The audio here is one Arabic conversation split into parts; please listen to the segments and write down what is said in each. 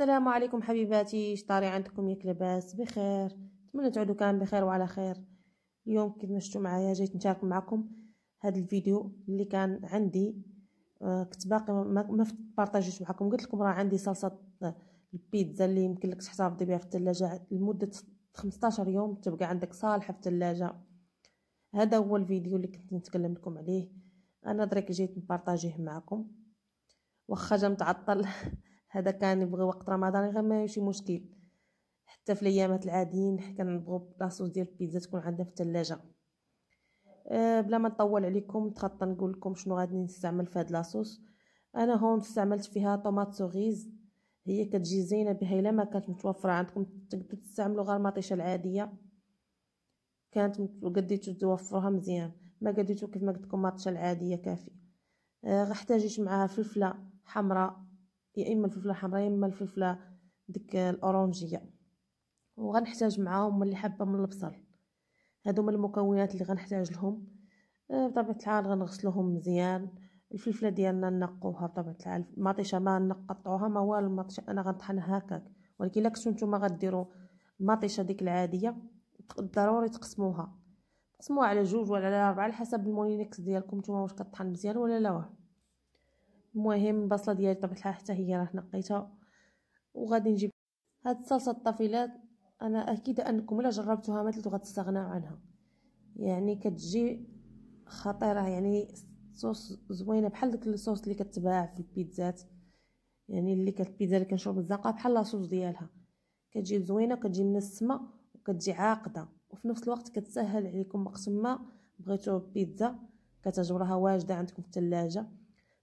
السلام عليكم حبيباتي شطاري عندكم ياك لاباس بخير نتمنى تعودوا كان بخير وعلى خير اليوم كيف ما شفتوا معايا جيت نشارك معكم هذا الفيديو اللي كان عندي آه، كنت باقي ما بارطاجيش معكم قلت لكم راه عندي صلصه البيتزا اللي يمكن لك تحتفظي بها في الثلاجه لمده 15 يوم تبقى عندك صالحه في الثلاجه هذا هو الفيديو اللي كنت نتكلم لكم عليه انا دريك جيت نبارطاجيه معكم واخا جا متعطل هذا كان يبغي وقت رمضان غير ما شي مشكل حتى في الايامات العاديين كنبغوا بلاصوص ديال البيتزا تكون عندنا في الثلاجه أه بلا ما نطول عليكم نتخطى نقول لكم شنو غادي نستعمل في هاد لاصوص انا هون استعملت فيها طوماط سوغيز هي كتجي زينه بها الا ما كانت متوفره عندكم تقدروا تستعملوا غير المطيشه العاديه كانت قديت توفروها مزيان ما قديتو كيف ما قلت لكم العاديه كافي أه غحتاجيش معاها فلفله حمراء يا اما الفلفله الحمراء يا اما الفلفله ديك الاورانجيه وغنحتاج معاهم اللي حابه من البصل هادو هما المكونات اللي غنحتاج لهم آه، بطبيعه الحال غنغسلوهم مزيان الفلفله ديالنا ننقوها بطبيعه الحال المطيشه ما نقطعوها ما والو المطيشه انا غنطحنها هكاك ولكن الا كنتو نتوما غديروا المطيشه ديك العاديه ضروري تقسموها تقسموها على جوج ولا على اربعه على حسب المونيكس ديالكم نتوما واش كطحن مزيان ولا لا واه المهم البصله ديالي طبعا حتى هي راه نقيتها وغادي نجيب هاد الصلصه الطفيلات انا اكيد انكم الا جربتوها ما تلتو غتستغناو عنها يعني كتجي خطيره يعني صوص زوينه بحال داك الصوص اللي كتباع في البيتزات يعني اللي كالبيتزا اللي كنشرب الزنقه بحال لاصوص ديالها كتجي زوينه كتجي من السما وكتجي عاقده وفي نفس الوقت كتسهل عليكم وقت ما بغيتو بيتزا كتجبرها واجده عندكم في الثلاجه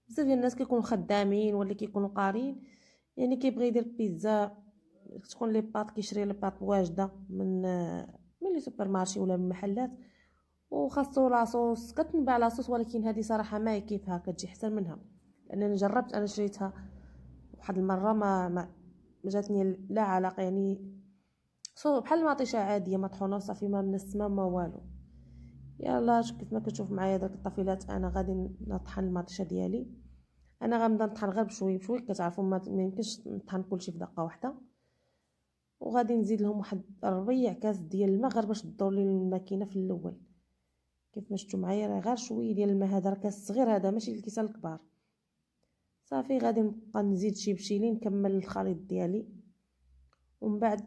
بزاف ديال الناس كيكونوا خدامين ولا كيكونوا قارين يعني كيبغي يدير بيتزا تكون لي بات كيشري لي بات واجده من من لي سوبر مارشي ولا من المحلات وخاصو لاصوص كتنباع لاصوص ولكن هذه صراحه ما كيفها كتجي حسن منها لان انا جربت انا شريتها واحد المره ما ما جاتني لا علاقه يعني بحال المطيشه عاديه مطحونه صافي ما من السما ما والو يلا كيف ما كتشوف معايا داك الطفيلات انا غادي نطحن المطيشه ديالي انا غنبدا نطحن غير بشوي بشوي كتعرفوا ما يمكنش نطحن كلشي في دقه واحده وغادي نزيد لهم واحد ربيع كاس ديال الماء غير باش تدور لي الماكينه في الاول كيف ما شفتوا معايا راه غير شويه ديال الماء هذا راه كاس صغير هذا ماشي الكيسه الكبار صافي غادي نبقى نزيد شي بشي نكمل الخليط ديالي ومن بعد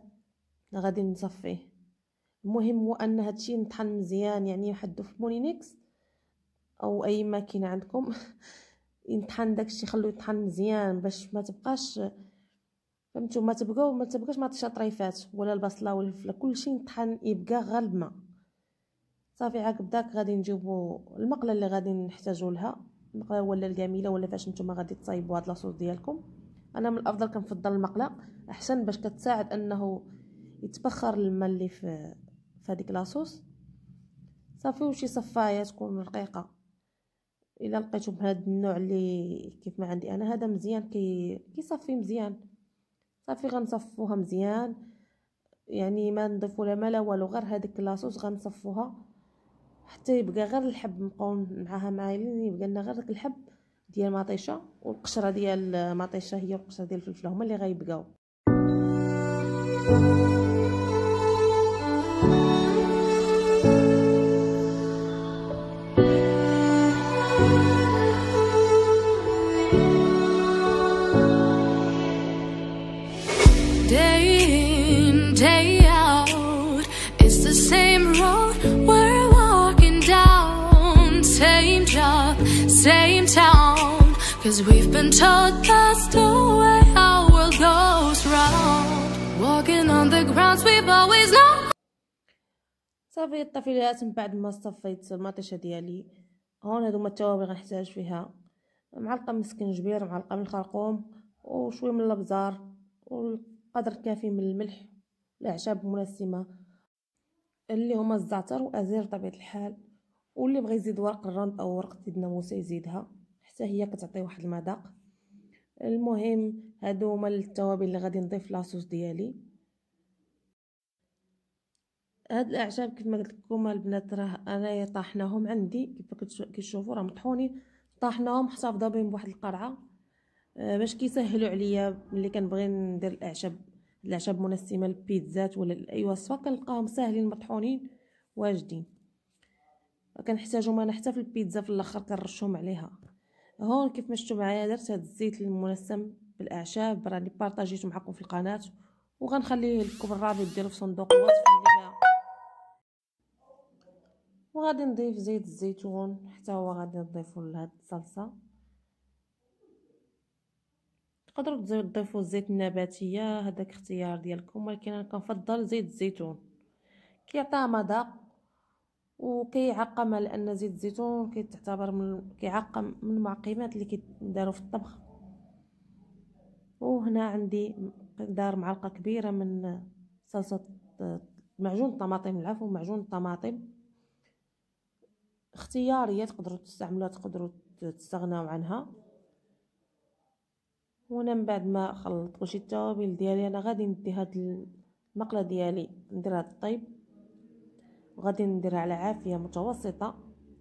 غادي نصفيه المهم هو ان هادشي نطحن مزيان يعني حدو في مولينكس او اي ماكينه عندكم ينطحن داكشي خلوه يطحن مزيان باش ما تبقاش فهمتوا ما تبقاو ما تبقاش ما طريفات ولا البصله ولا الفلفله كلشي يطحن يبقى غير الماء صافي عاك بداك غادي نجيبو المقله اللي غادي نحتاجو لها المقله ولا الكاميله ولا فاش نتوما غادي تصايبوا هاد لاصوص ديالكم انا من الافضل كنفضل المقله احسن باش كتساعد انه يتبخر الماء اللي في في هذيك لاصوص صافي وشي صفايه تكون رقيقه الا لقيتو بهذا النوع اللي كيف ما عندي انا هذا مزيان كي كيصفي مزيان صافي غنصفوها مزيان يعني ما نضيفو لا ما لا والو غير هذيك لاصوص غنصفوها حتى يبقى غير الحب نبقاو معاها لين يبقى لنا غير داك الحب ديال مطيشه والقشره ديال مطيشه هي القشره ديال الفلفله هما اللي غيبقاو Cause we've been told that's the way our world goes round Walking on the grounds we've always known صافي الطفيلات من بعد ما صفيت الماطيشه ديالي هون هادو التوابل غنحتاج فيها معلقه من السكنجبير معلقه من الخرقوم وشويه من الابزار والقدر الكافي من الملح الاعشاب المنسمه اللي هما الزعتر وازير طبيعه الحال واللي بغى يزيد ورق الرند او ورق سيدنا موسى يزيدها حتى هي كتعطي واحد المذاق المهم هادو هما التوابل اللي غادي نضيف لاصوص ديالي هاد الاعشاب كيف ما قلت لكم البنات راه انايا طاحناهم عندي كيف كتشوفوا راه مطحونين طاحناهم حتى بهم بواحد القرعه آه، باش كيسهلوا عليا ملي كنبغي ندير الاعشاب الاعشاب منسمه للبيتزات ولا لاي وصفه كنلقاهم ساهلين مطحونين واجدين كنحتاجهم انا حتى في البيتزا في الاخر كنرشهم عليها هون كيف ما معايا درت هذا الزيت المنسم بالاعشاب راني بارطاجيته معكم في القناه وغنخليه لكم الرابط ديالو في صندوق الوصف اللي وغادي نضيف زيت الزيتون حتى هو غادي نضيفو لهاد الصلصه تقدروا تضيفوا الزيت النباتيه هذاك اختيار ديالكم ولكن انا كنفضل زيت الزيتون كيعطيها مذاق وكيعقم على ان زيت الزيتون كيتعتبر من كيعقم من المعقمات اللي كيداروا في الطبخ وهنا عندي دار معلقه كبيره من صلصه معجون الطماطم العفو معجون الطماطم اختياريه تقدروا تستعملوها تقدروا تستغناو عنها وانا من بعد ما خلطت كلشي التوابل ديالي انا غادي ندي هاد المقله ديالي ندير هاد الطيب وغادي نديرها على عافيه متوسطه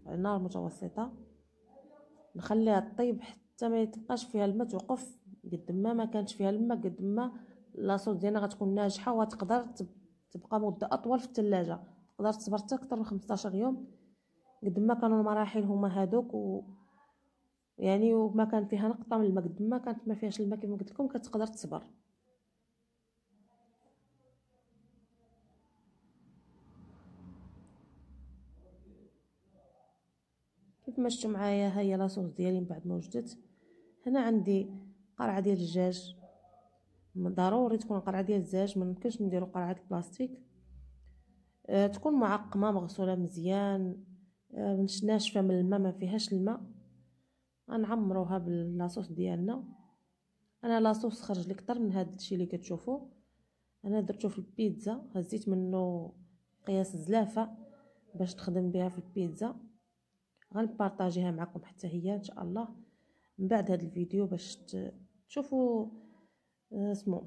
على نار متوسطه نخليها طيب حتى ما يتبقاش فيها الماء توقف قد ما ما كانش فيها الماء قد ما لاصوص ديالنا غتكون ناجحه وتقدر تبقى مده اطول في الثلاجه تقدر تصبر حتى اكثر من 15 يوم قد ما كانوا المراحل هما هادوك و يعني وما كان فيها نقطه من الماء قد ما كانت ما فيهاش الماء كما قلت لكم كتقدر تصبر كما شفتوا معايا ها هي لاصوص ديالي من بعد ما وجدت هنا عندي قرعه ديال الدجاج ضروري تكون قرعه ديال الدجاج ما يمكنش نديروا قرعه البلاستيك أه تكون معقمه مغسوله مزيان أه ناشفه من الماء ما فيهاش الماء غنعمروها باللاصوص ديالنا انا لاصوص خرج لي كتر من هذا الشيء اللي كتشوفوا انا درتو في البيتزا هزيت منه قياس زلافه باش تخدم بها في البيتزا غنبارطاجيها معكم حتى هي ان شاء الله من بعد هذا الفيديو باش تشوفوا آه، اسمو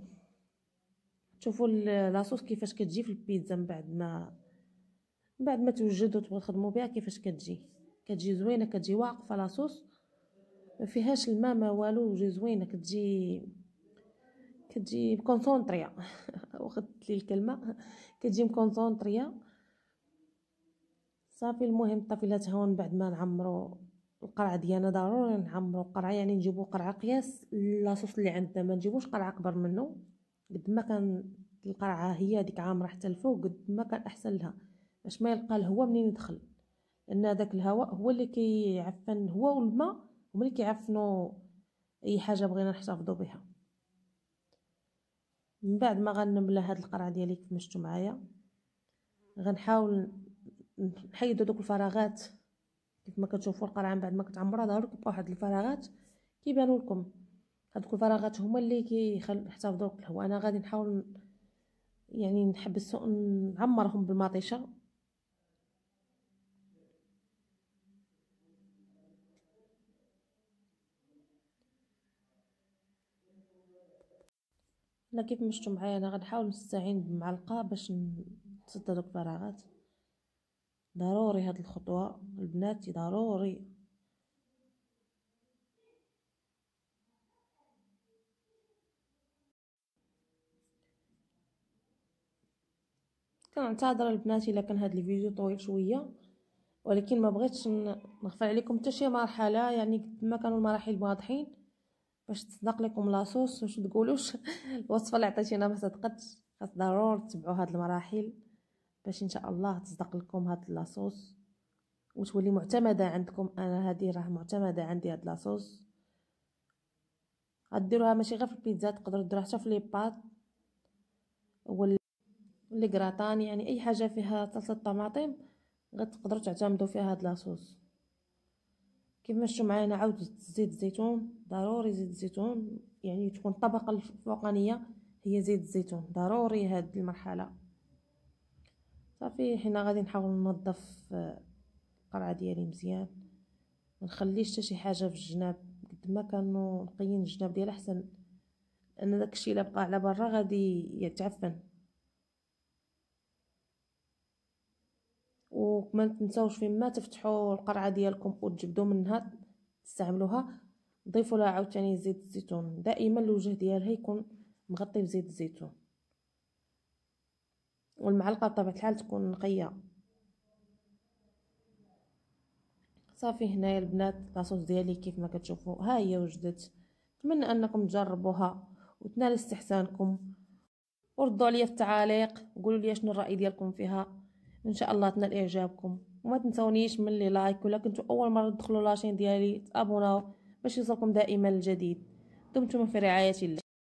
تشوفوا لاصوص كيفاش كتجي في البيتزا من بعد ما من بعد ما توجد وتخدموا بها كيفاش كتجي كتجي زوينه كتجي واقفه لاصوص ما فيهاش الماء ما والو وجي زوينه كتجي كتجي مكونسونطريا واخدت لي الكلمه كتجي مكونسونطريا صافي المهم الطفيله تهون بعد ما نعمرو القرعه ديالنا ضروري نعمرو القرعه يعني نجيبو قرعه قياس لاصوص اللي عندنا ما نجيبوش قرعه اكبر منه قد ما كان القرعه هي ديك عامره حتى الفوق قد ما كان احسن لها باش ما يلقى الهواء منين يدخل لان داك الهواء هو اللي كيعفن هو والماء هما اللي كيعفنو اي حاجه بغينا نحتفظو بها من بعد ما غنملى هاد القرعه ديالي كيف مشتو معايا غنحاول نحيدو دوك الفراغات كيف ما كتشوفوا القرعه من بعد ما كتعمرها ظهرك كيبقاو واحد الفراغات كيبانوا لكم هذوك الفراغات هما اللي كيخلو يحتفظوا القهوه انا غادي نحاول يعني نحبس نعمرهم بالمطيشه لا كيف مشتو معايا انا غنحاول نستعين بمعلقه باش نسد دوك الفراغات ضروري هاد الخطوة البنات ضروري كنعتذر البنات الا كان هاد الفيديو طويل شويه ولكن ما بغيتش نغفل عليكم حتى شي مرحله يعني قد ما كانوا المراحل واضحين باش تصدق لكم لاصوص واش تقولوش الوصفه اللي عطيتينا ما صدقتش خاص ضروري تبعوا هاد المراحل باش ان شاء الله تصدق لكم هاد لاصوص وتولي معتمده عندكم انا هادي راه معتمده عندي هاد لاصوص غديروها ماشي غير في البيتزا تقدروا ديروها حتى في لي بات ولا لي غراتان يعني اي حاجه فيها صلصه طماطم غتقدروا تعتمدوا فيها هاد لاصوص كيف ما شفتوا معايا نعاود زيت الزيتون ضروري زيت الزيتون يعني تكون الطبقه الفوقانيه هي زيت الزيتون ضروري هاد المرحله صافي حنا غادي نحاول ننظف آه، القرعه ديالي مزيان ما نخليش حتى شي حاجه في الجناب قد ما كانوا نقيين الجناب ديال احسن لان داكشي الا بقى على برا غادي يتعفن وما تنساوش فين ما تفتحوا القرعه ديالكم وتجبدوا منها تستعملوها ضيفوا لها عاوتاني زيت الزيتون دائما الوجه ديالها يكون مغطي بزيت الزيتون والمعلقه بطبيعه الحال تكون نقيه صافي هنايا البنات لاصوص ديالي كيف ما كتشوفوا ها هي وجدت نتمنى انكم تجربوها وتنال استحسانكم وردوا عليا في التعاليق وقولوا لي شنو الراي ديالكم فيها ان شاء الله تنال اعجابكم وما تنسونيش من لي لايك ولا كنتو اول مره تدخلوا لاشين ديالي تابوناو باش يوصلكم دائما الجديد دمتم في رعايه الله